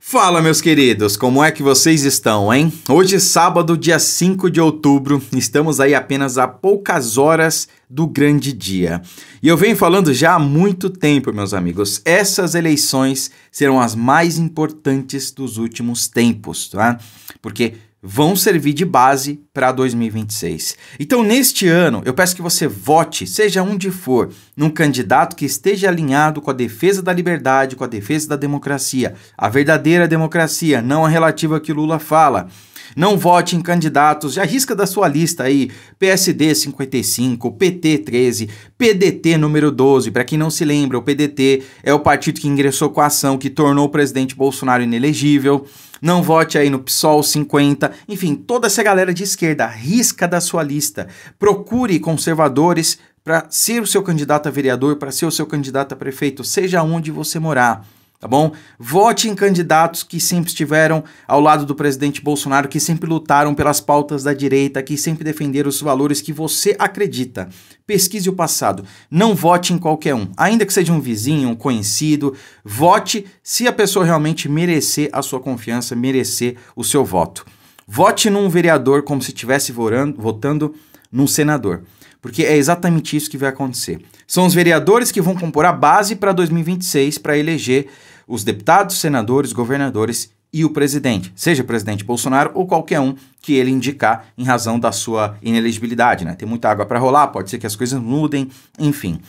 Fala, meus queridos, como é que vocês estão, hein? Hoje, sábado, dia 5 de outubro, estamos aí apenas a poucas horas do grande dia. E eu venho falando já há muito tempo, meus amigos, essas eleições serão as mais importantes dos últimos tempos, tá? Porque vão servir de base para 2026. Então, neste ano, eu peço que você vote, seja onde for, num candidato que esteja alinhado com a defesa da liberdade, com a defesa da democracia, a verdadeira democracia, não a relativa que Lula fala. Não vote em candidatos, já risca da sua lista aí, PSD 55, PT 13, PDT número 12. Para quem não se lembra, o PDT é o partido que ingressou com a ação que tornou o presidente Bolsonaro inelegível não vote aí no PSOL 50, enfim, toda essa galera de esquerda, risca da sua lista. Procure conservadores para ser o seu candidato a vereador, para ser o seu candidato a prefeito, seja onde você morar tá bom? Vote em candidatos que sempre estiveram ao lado do presidente Bolsonaro, que sempre lutaram pelas pautas da direita, que sempre defenderam os valores que você acredita. Pesquise o passado, não vote em qualquer um, ainda que seja um vizinho, um conhecido, vote se a pessoa realmente merecer a sua confiança, merecer o seu voto. Vote num vereador como se estivesse votando num senador porque é exatamente isso que vai acontecer. São os vereadores que vão compor a base para 2026 para eleger os deputados, senadores, governadores e o presidente, seja o presidente Bolsonaro ou qualquer um que ele indicar em razão da sua inelegibilidade, né? Tem muita água para rolar, pode ser que as coisas mudem, enfim.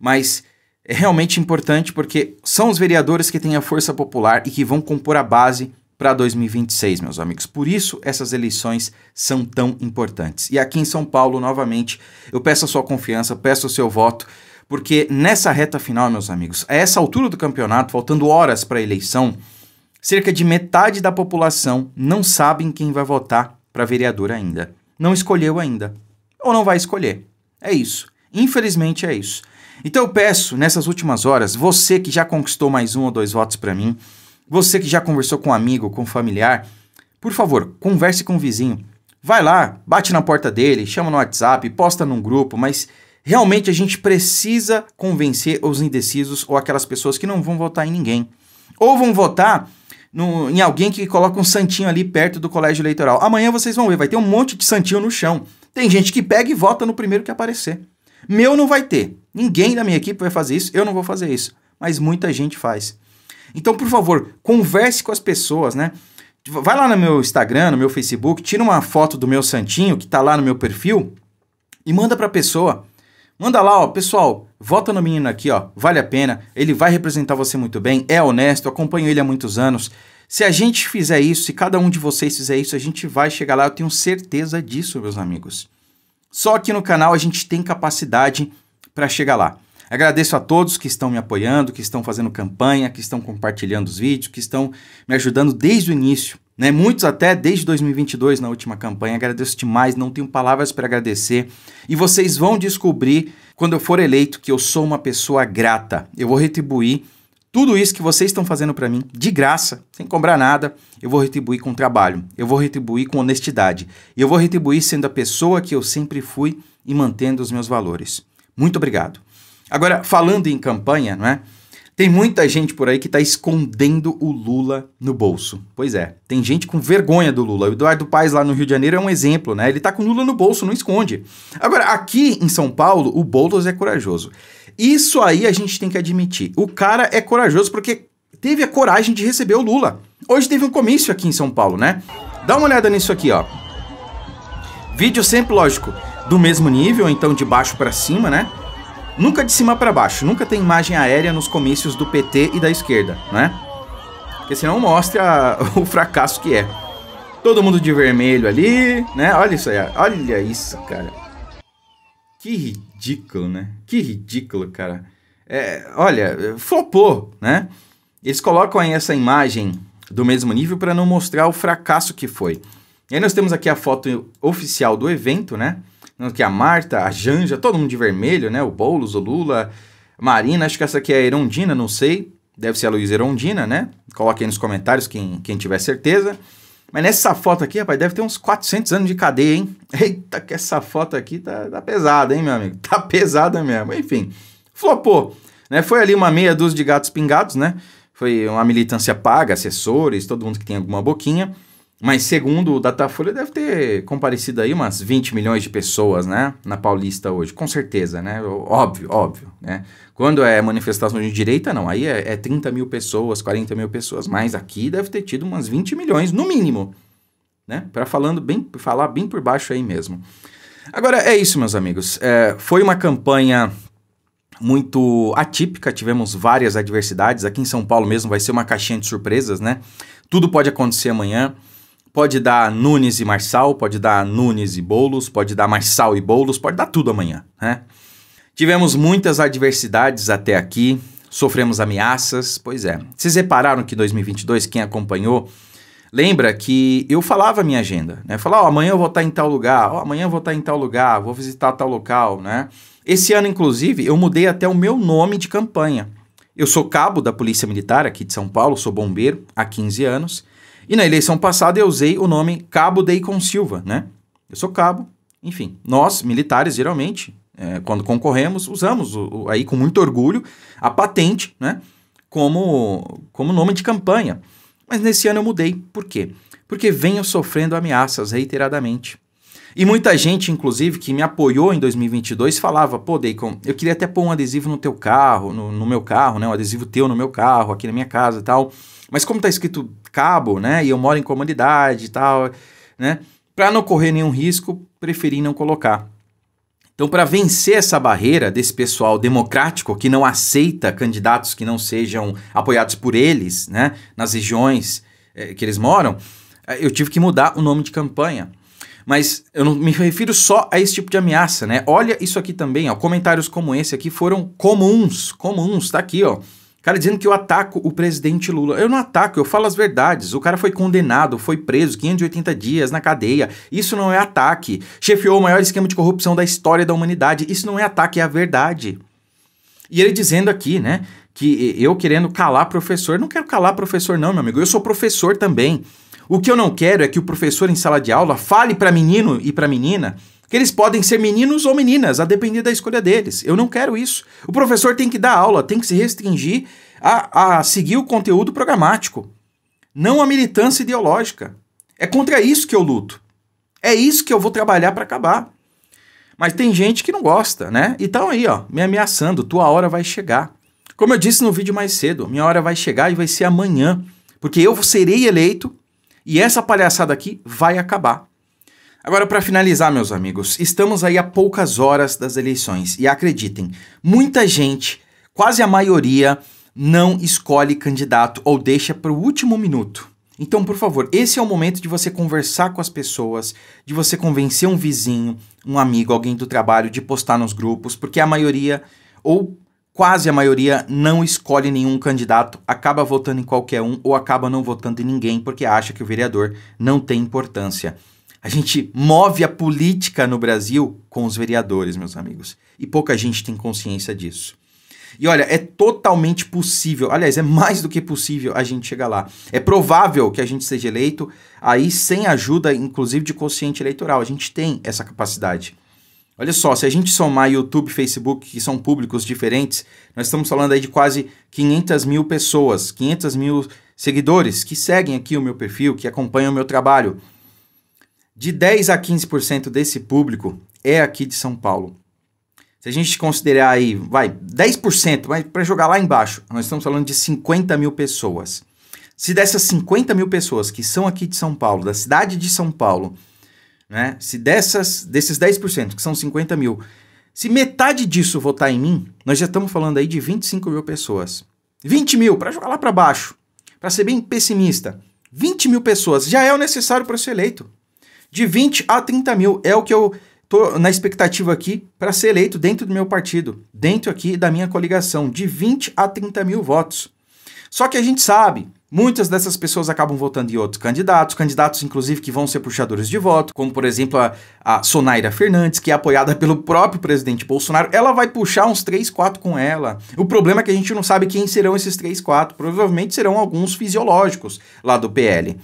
Mas é realmente importante porque são os vereadores que têm a força popular e que vão compor a base para 2026, meus amigos. Por isso, essas eleições são tão importantes. E aqui em São Paulo, novamente, eu peço a sua confiança, peço o seu voto, porque nessa reta final, meus amigos, a essa altura do campeonato, faltando horas para a eleição, cerca de metade da população não sabe em quem vai votar para vereador ainda. Não escolheu ainda. Ou não vai escolher. É isso. Infelizmente é isso. Então eu peço, nessas últimas horas, você que já conquistou mais um ou dois votos para mim, você que já conversou com um amigo, com um familiar, por favor, converse com o vizinho. Vai lá, bate na porta dele, chama no WhatsApp, posta num grupo, mas realmente a gente precisa convencer os indecisos ou aquelas pessoas que não vão votar em ninguém. Ou vão votar no, em alguém que coloca um santinho ali perto do colégio eleitoral. Amanhã vocês vão ver, vai ter um monte de santinho no chão. Tem gente que pega e vota no primeiro que aparecer. Meu não vai ter. Ninguém da minha equipe vai fazer isso, eu não vou fazer isso. Mas muita gente faz. Então, por favor, converse com as pessoas, né? Vai lá no meu Instagram, no meu Facebook, tira uma foto do meu santinho que tá lá no meu perfil e manda pra pessoa. Manda lá, ó, pessoal, vota no menino aqui, ó, vale a pena, ele vai representar você muito bem, é honesto, acompanho ele há muitos anos. Se a gente fizer isso, se cada um de vocês fizer isso, a gente vai chegar lá, eu tenho certeza disso, meus amigos. Só que no canal a gente tem capacidade para chegar lá. Agradeço a todos que estão me apoiando, que estão fazendo campanha, que estão compartilhando os vídeos, que estão me ajudando desde o início. Né? Muitos até desde 2022 na última campanha. Agradeço demais, não tenho palavras para agradecer. E vocês vão descobrir quando eu for eleito que eu sou uma pessoa grata. Eu vou retribuir tudo isso que vocês estão fazendo para mim de graça, sem cobrar nada. Eu vou retribuir com trabalho, eu vou retribuir com honestidade, eu vou retribuir sendo a pessoa que eu sempre fui e mantendo os meus valores. Muito obrigado. Agora, falando em campanha, não é? Tem muita gente por aí que está escondendo o Lula no bolso. Pois é, tem gente com vergonha do Lula. O Eduardo Paes lá no Rio de Janeiro é um exemplo, né? Ele está com o Lula no bolso, não esconde. Agora, aqui em São Paulo, o Boulos é corajoso. Isso aí a gente tem que admitir. O cara é corajoso porque teve a coragem de receber o Lula. Hoje teve um comício aqui em São Paulo, né? Dá uma olhada nisso aqui, ó. Vídeo sempre, lógico, do mesmo nível, então de baixo para cima, né? Nunca de cima para baixo, nunca tem imagem aérea nos comícios do PT e da esquerda, né? Porque senão mostra o fracasso que é. Todo mundo de vermelho ali, né? Olha isso aí, olha isso, cara. Que ridículo, né? Que ridículo, cara. É, olha, flopou, né? Eles colocam aí essa imagem do mesmo nível para não mostrar o fracasso que foi. E aí nós temos aqui a foto oficial do evento, né? que a Marta, a Janja, todo mundo de vermelho, né? O Boulos, o Lula, Marina, acho que essa aqui é a Erondina, não sei. Deve ser a Luísa Erondina, né? Coloque aí nos comentários quem, quem tiver certeza. Mas nessa foto aqui, rapaz, deve ter uns 400 anos de cadeia, hein? Eita, que essa foto aqui tá, tá pesada, hein, meu amigo? Tá pesada mesmo. Enfim, flopou. Né? Foi ali uma meia dúzia de gatos pingados, né? Foi uma militância paga, assessores, todo mundo que tem alguma boquinha. Mas segundo o Datafolha, deve ter comparecido aí umas 20 milhões de pessoas, né? Na Paulista hoje, com certeza, né? Óbvio, óbvio, né? Quando é manifestação de direita, não. Aí é, é 30 mil pessoas, 40 mil pessoas. Mas aqui deve ter tido umas 20 milhões, no mínimo, né? Para falando bem, falar bem por baixo aí mesmo. Agora, é isso, meus amigos. É, foi uma campanha muito atípica, tivemos várias adversidades. Aqui em São Paulo mesmo vai ser uma caixinha de surpresas, né? Tudo pode acontecer amanhã. Pode dar Nunes e Marçal, pode dar Nunes e Bolos, pode dar Marçal e Bolos, pode dar tudo amanhã, né? Tivemos muitas adversidades até aqui, sofremos ameaças, pois é. Vocês repararam que 2022, quem acompanhou, lembra que eu falava a minha agenda, né? Falar, oh, amanhã eu vou estar em tal lugar, oh, amanhã eu vou estar em tal lugar, vou visitar tal local, né? Esse ano, inclusive, eu mudei até o meu nome de campanha. Eu sou cabo da Polícia Militar aqui de São Paulo, sou bombeiro há 15 anos, e na eleição passada eu usei o nome Cabo Deicon Silva, né? Eu sou cabo, enfim. Nós, militares, geralmente, é, quando concorremos, usamos o, o, aí com muito orgulho a patente, né? Como, como nome de campanha. Mas nesse ano eu mudei. Por quê? Porque venho sofrendo ameaças reiteradamente. E muita gente, inclusive, que me apoiou em 2022, falava: pô, Deacon, eu queria até pôr um adesivo no teu carro, no, no meu carro, né? Um adesivo teu no meu carro, aqui na minha casa e tal. Mas como está escrito cabo, né? E eu moro em comunidade e tal, né? Para não correr nenhum risco, preferi não colocar. Então, para vencer essa barreira desse pessoal democrático que não aceita candidatos que não sejam apoiados por eles, né, nas regiões eh, que eles moram, eh, eu tive que mudar o nome de campanha. Mas eu não me refiro só a esse tipo de ameaça, né? Olha isso aqui também, ó. Comentários como esse aqui foram comuns, comuns, tá aqui, ó cara dizendo que eu ataco o presidente Lula. Eu não ataco, eu falo as verdades. O cara foi condenado, foi preso 580 dias na cadeia. Isso não é ataque. Chefiou o maior esquema de corrupção da história da humanidade. Isso não é ataque, é a verdade. E ele dizendo aqui, né, que eu querendo calar professor. Não quero calar professor não, meu amigo. Eu sou professor também. O que eu não quero é que o professor em sala de aula fale para menino e para menina que eles podem ser meninos ou meninas, a depender da escolha deles. Eu não quero isso. O professor tem que dar aula, tem que se restringir a, a seguir o conteúdo programático, não a militância ideológica. É contra isso que eu luto. É isso que eu vou trabalhar para acabar. Mas tem gente que não gosta, né? Então aí, ó, me ameaçando, tua hora vai chegar. Como eu disse no vídeo mais cedo, minha hora vai chegar e vai ser amanhã, porque eu serei eleito e essa palhaçada aqui vai acabar. Agora, para finalizar, meus amigos, estamos aí a poucas horas das eleições e acreditem, muita gente, quase a maioria, não escolhe candidato ou deixa para o último minuto. Então, por favor, esse é o momento de você conversar com as pessoas, de você convencer um vizinho, um amigo, alguém do trabalho, de postar nos grupos, porque a maioria, ou quase a maioria, não escolhe nenhum candidato, acaba votando em qualquer um ou acaba não votando em ninguém porque acha que o vereador não tem importância. A gente move a política no Brasil com os vereadores, meus amigos. E pouca gente tem consciência disso. E olha, é totalmente possível, aliás, é mais do que possível a gente chegar lá. É provável que a gente seja eleito aí sem ajuda, inclusive, de consciente eleitoral. A gente tem essa capacidade. Olha só, se a gente somar YouTube e Facebook, que são públicos diferentes, nós estamos falando aí de quase 500 mil pessoas, 500 mil seguidores que seguem aqui o meu perfil, que acompanham o meu trabalho de 10 a 15% desse público é aqui de São Paulo. Se a gente considerar aí, vai, 10%, mas para jogar lá embaixo, nós estamos falando de 50 mil pessoas. Se dessas 50 mil pessoas que são aqui de São Paulo, da cidade de São Paulo, né, se dessas, desses 10%, que são 50 mil, se metade disso votar em mim, nós já estamos falando aí de 25 mil pessoas. 20 mil, para jogar lá para baixo. Para ser bem pessimista, 20 mil pessoas já é o necessário para ser eleito de 20 a 30 mil. É o que eu tô na expectativa aqui para ser eleito dentro do meu partido, dentro aqui da minha coligação, de 20 a 30 mil votos. Só que a gente sabe, muitas dessas pessoas acabam votando em outros candidatos, candidatos inclusive que vão ser puxadores de voto, como por exemplo a, a Sonaira Fernandes, que é apoiada pelo próprio presidente Bolsonaro, ela vai puxar uns 3, 4 com ela. O problema é que a gente não sabe quem serão esses 3, 4, provavelmente serão alguns fisiológicos lá do PL.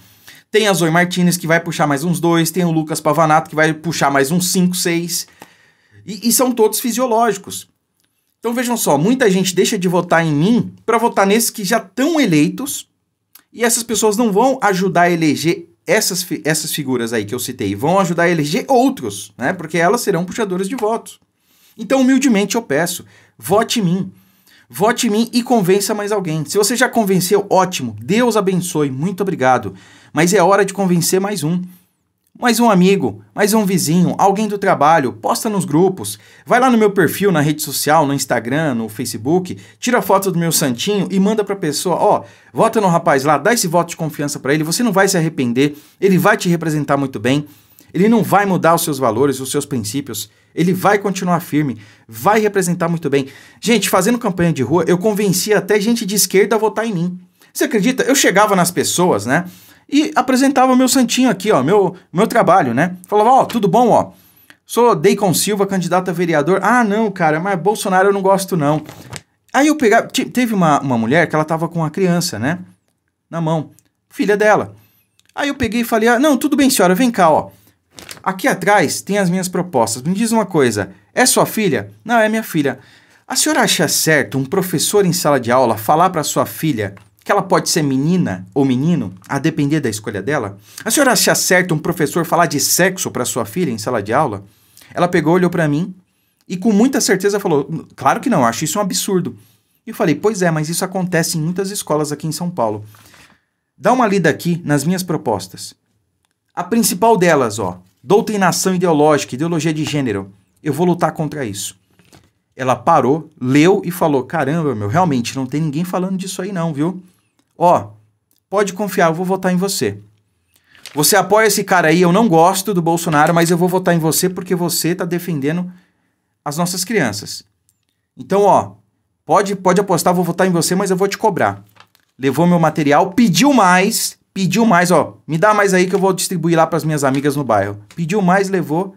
Tem a Zoe Martinez, que vai puxar mais uns dois. Tem o Lucas Pavanato, que vai puxar mais uns cinco, seis. E, e são todos fisiológicos. Então vejam só, muita gente deixa de votar em mim para votar nesses que já estão eleitos. E essas pessoas não vão ajudar a eleger essas, fi essas figuras aí que eu citei. Vão ajudar a eleger outros, né? Porque elas serão puxadoras de votos. Então, humildemente, eu peço, vote em mim. Vote em mim e convença mais alguém. Se você já convenceu, ótimo. Deus abençoe. Muito obrigado. Mas é hora de convencer mais um. Mais um amigo, mais um vizinho, alguém do trabalho, posta nos grupos, vai lá no meu perfil na rede social, no Instagram, no Facebook, tira a foto do meu santinho e manda pra pessoa, ó, oh, vota no rapaz lá, dá esse voto de confiança para ele, você não vai se arrepender, ele vai te representar muito bem. Ele não vai mudar os seus valores, os seus princípios. Ele vai continuar firme, vai representar muito bem. Gente, fazendo campanha de rua, eu convenci até gente de esquerda a votar em mim. Você acredita? Eu chegava nas pessoas, né? E apresentava meu santinho aqui, ó, meu, meu trabalho, né? Falava, ó, oh, tudo bom, ó. Sou Deicon Silva, candidato a vereador. Ah, não, cara, mas Bolsonaro eu não gosto, não. Aí eu pegava. Teve uma, uma mulher que ela tava com uma criança, né? Na mão. Filha dela. Aí eu peguei e falei, ah, não, tudo bem, senhora, vem cá, ó. Aqui atrás tem as minhas propostas. Me diz uma coisa: é sua filha? Não, é minha filha. A senhora acha certo um professor em sala de aula falar para sua filha que ela pode ser menina ou menino, a depender da escolha dela? A senhora acha certo um professor falar de sexo para sua filha em sala de aula? Ela pegou, olhou para mim e com muita certeza falou: Claro que não, acho isso um absurdo. E eu falei: Pois é, mas isso acontece em muitas escolas aqui em São Paulo. Dá uma lida aqui nas minhas propostas. A principal delas, ó, doutrinação ideológica, ideologia de gênero. Eu vou lutar contra isso. Ela parou, leu e falou: caramba, meu, realmente não tem ninguém falando disso aí, não, viu? Ó, pode confiar, eu vou votar em você. Você apoia esse cara aí, eu não gosto do Bolsonaro, mas eu vou votar em você porque você está defendendo as nossas crianças. Então, ó, pode, pode apostar, vou votar em você, mas eu vou te cobrar. Levou meu material, pediu mais, Pediu mais, ó, me dá mais aí que eu vou distribuir lá para as minhas amigas no bairro. Pediu mais, levou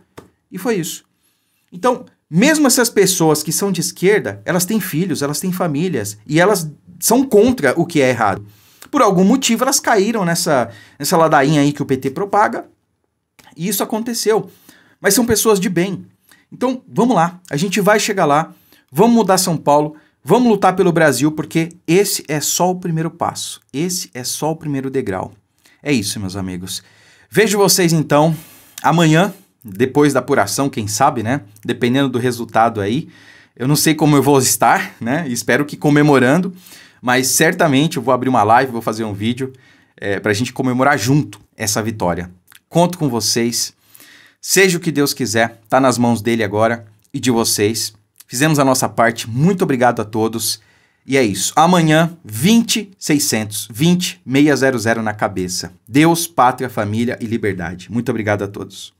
e foi isso. Então, mesmo essas pessoas que são de esquerda, elas têm filhos, elas têm famílias e elas são contra o que é errado. Por algum motivo, elas caíram nessa, nessa ladainha aí que o PT propaga e isso aconteceu. Mas são pessoas de bem. Então, vamos lá, a gente vai chegar lá, vamos mudar São Paulo. Vamos lutar pelo Brasil porque esse é só o primeiro passo. Esse é só o primeiro degrau. É isso, meus amigos. Vejo vocês então amanhã, depois da apuração, quem sabe, né? Dependendo do resultado aí. Eu não sei como eu vou estar, né? Espero que comemorando, mas certamente eu vou abrir uma live, vou fazer um vídeo é, para a gente comemorar junto essa vitória. Conto com vocês. Seja o que Deus quiser, tá nas mãos dele agora e de vocês. Fizemos a nossa parte. Muito obrigado a todos. E é isso. Amanhã, 20600, 20600 na cabeça. Deus, pátria, família e liberdade. Muito obrigado a todos.